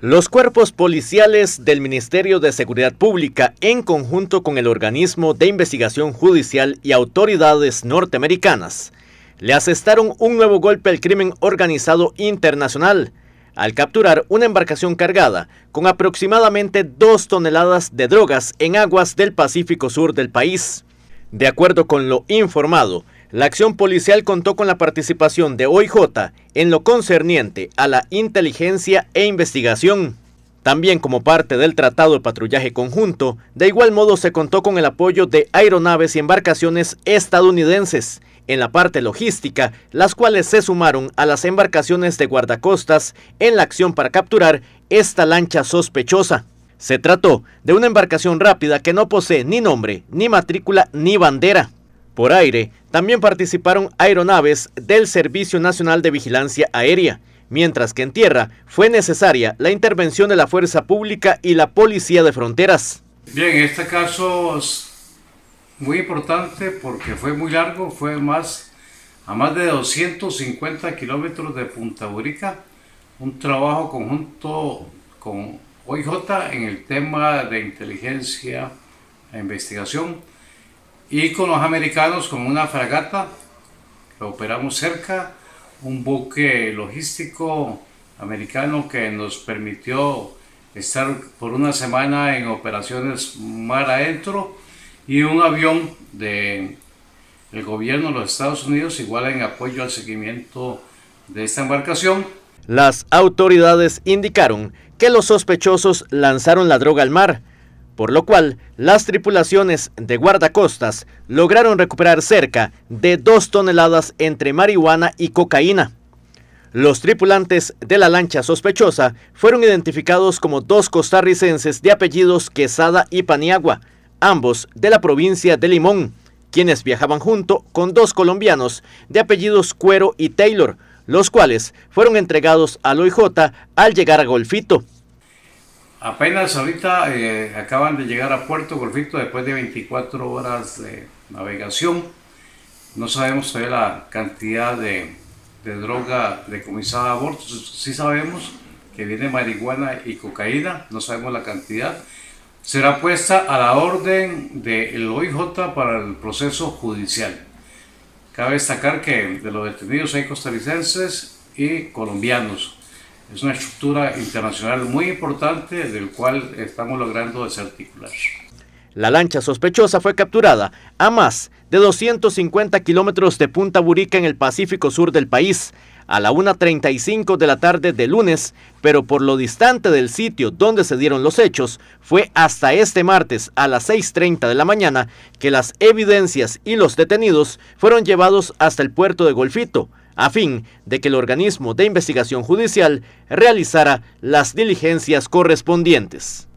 Los cuerpos policiales del Ministerio de Seguridad Pública, en conjunto con el organismo de investigación judicial y autoridades norteamericanas, le asestaron un nuevo golpe al crimen organizado internacional al capturar una embarcación cargada con aproximadamente dos toneladas de drogas en aguas del Pacífico Sur del país. De acuerdo con lo informado, la acción policial contó con la participación de OIJ en lo concerniente a la inteligencia e investigación. También como parte del Tratado de Patrullaje Conjunto, de igual modo se contó con el apoyo de aeronaves y embarcaciones estadounidenses en la parte logística, las cuales se sumaron a las embarcaciones de guardacostas en la acción para capturar esta lancha sospechosa. Se trató de una embarcación rápida que no posee ni nombre, ni matrícula, ni bandera por aire, también participaron aeronaves del Servicio Nacional de Vigilancia Aérea, mientras que en tierra fue necesaria la intervención de la Fuerza Pública y la Policía de Fronteras. Bien, este caso es muy importante porque fue muy largo, fue más a más de 250 kilómetros de Punta Urica, un trabajo conjunto con OIJ en el tema de inteligencia e investigación y con los americanos con una fragata, lo operamos cerca, un buque logístico americano que nos permitió estar por una semana en operaciones mar adentro y un avión de el gobierno de los Estados Unidos igual en apoyo al seguimiento de esta embarcación. Las autoridades indicaron que los sospechosos lanzaron la droga al mar por lo cual las tripulaciones de guardacostas lograron recuperar cerca de 2 toneladas entre marihuana y cocaína. Los tripulantes de la lancha sospechosa fueron identificados como dos costarricenses de apellidos Quesada y Paniagua, ambos de la provincia de Limón, quienes viajaban junto con dos colombianos de apellidos Cuero y Taylor, los cuales fueron entregados al OIJ al llegar a Golfito. Apenas ahorita eh, acaban de llegar a Puerto Golfito después de 24 horas de navegación. No sabemos todavía la cantidad de, droga decomisada a bordo. Sí sabemos que viene marihuana y cocaína, no sabemos la cantidad. Será puesta a la orden del OIJ para el proceso judicial. Cabe destacar que de los detenidos hay costarricenses y colombianos. Es una estructura internacional muy importante del cual estamos logrando desarticular. La lancha sospechosa fue capturada a más de 250 kilómetros de Punta Burica en el Pacífico Sur del país a la 1.35 de la tarde de lunes, pero por lo distante del sitio donde se dieron los hechos, fue hasta este martes a las 6.30 de la mañana que las evidencias y los detenidos fueron llevados hasta el puerto de Golfito, a fin de que el organismo de investigación judicial realizara las diligencias correspondientes.